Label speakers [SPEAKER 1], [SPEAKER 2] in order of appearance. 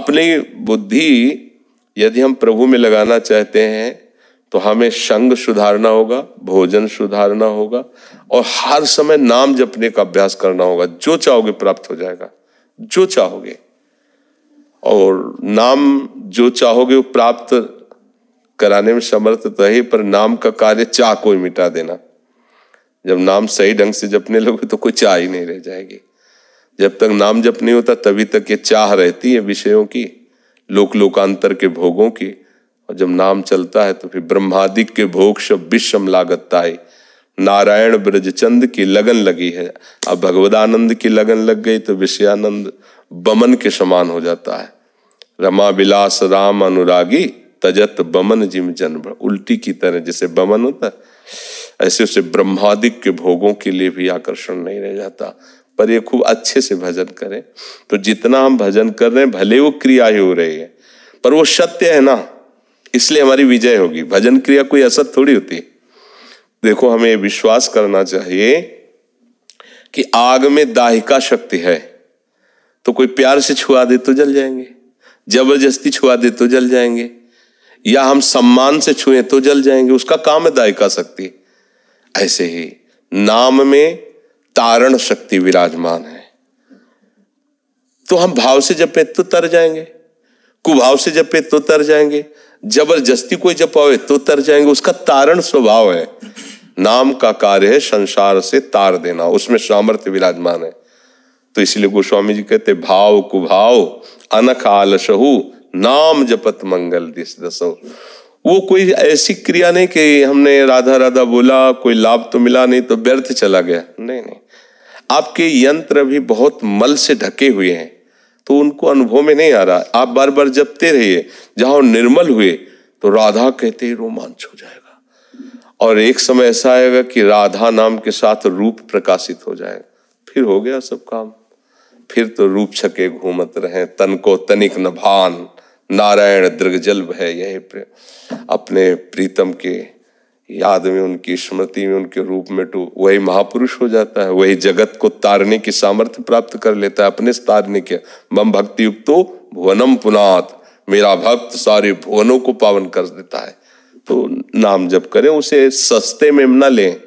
[SPEAKER 1] अपनी बुद्धि यदि हम प्रभु में लगाना चाहते हैं तो हमें संग सुधारना होगा भोजन सुधारना होगा और हर समय नाम जपने का अभ्यास करना होगा जो चाहोगे प्राप्त हो जाएगा जो चाहोगे और नाम जो चाहोगे वो प्राप्त कराने में समर्थ तो है पर नाम का कार्य चाह कोई मिटा देना जब नाम सही ढंग से जपने लोगे तो कोई चाह ही नहीं रह जाएगी जब तक नाम जप नहीं होता तभी तक ये चाह रहती है विषयों की लोक लोकांतर के भोगों की और जब नाम चलता है तो फिर ब्रह्मादिक के भोग सब विषम लागतताई नारायण ब्रजचंद की लगन लगी है अब भगवदानंद की लगन लग गई तो विषयानंद बमन के समान हो जाता है रमा विलास राम अनुरागी तजत बमन जिम जन्म उल्टी की तरह जैसे बमन होता है ऐसे उसे ब्रह्मादिक के भोगों के लिए भी आकर्षण नहीं रह जाता पर ये खूब अच्छे से भजन करें तो जितना हम भजन कर रहे हैं भले वो क्रिया ही हो रही है पर वो सत्य है ना इसलिए हमारी विजय होगी भजन क्रिया कोई असत थोड़ी होती देखो हमें विश्वास करना चाहिए कि आग में दाहिका शक्ति है तो कोई प्यार से छुआ दे तो जल जाएंगे जबरदस्ती छुआ दे तो जल जाएंगे या हम सम्मान से छुए तो जल जाएंगे उसका काम है दायिका शक्ति ऐसे ही नाम में कारण शक्ति विराजमान है तो हम भाव से जपे तो तर जाएंगे कुभाव से जपे तो तर जाएंगे जबरदस्ती कोई जपावे तो तर जाएंगे उसका तारण स्वभाव है नाम का कार्य है संसार से तार देना उसमें सामर्थ्य विराजमान है तो इसलिए गोस्वामी जी कहते भाव कुभाव अनख आलसहु नाम जपत मंगल दिस दसो वो कोई ऐसी क्रिया नहीं कि हमने राधा राधा बोला कोई लाभ तो मिला नहीं तो व्यर्थ चला गया नहीं नहीं आपके यंत्र भी बहुत मल से ढके हुए हैं तो उनको अनुभव में नहीं आ रहा आप बार बार जपते रहिए जहां निर्मल हुए तो राधा कहते ही रोमांच हो जाएगा और एक समय ऐसा आएगा कि राधा नाम के साथ रूप प्रकाशित हो जाएगा फिर हो गया सब काम फिर तो रूप छके घूमत रहे तन को तनिक नभान नारायण दृग जल है यह अपने प्रीतम के याद में उनकी स्मृति में उनके रूप में टू तो वही महापुरुष हो जाता है वही जगत को तारने की सामर्थ्य प्राप्त कर लेता है अपने तारने के मम भक्ति युक्तो भुवनम पुनाथ मेरा भक्त सारे भुवनों को पावन कर देता है तो नाम जप करें उसे सस्ते में न लें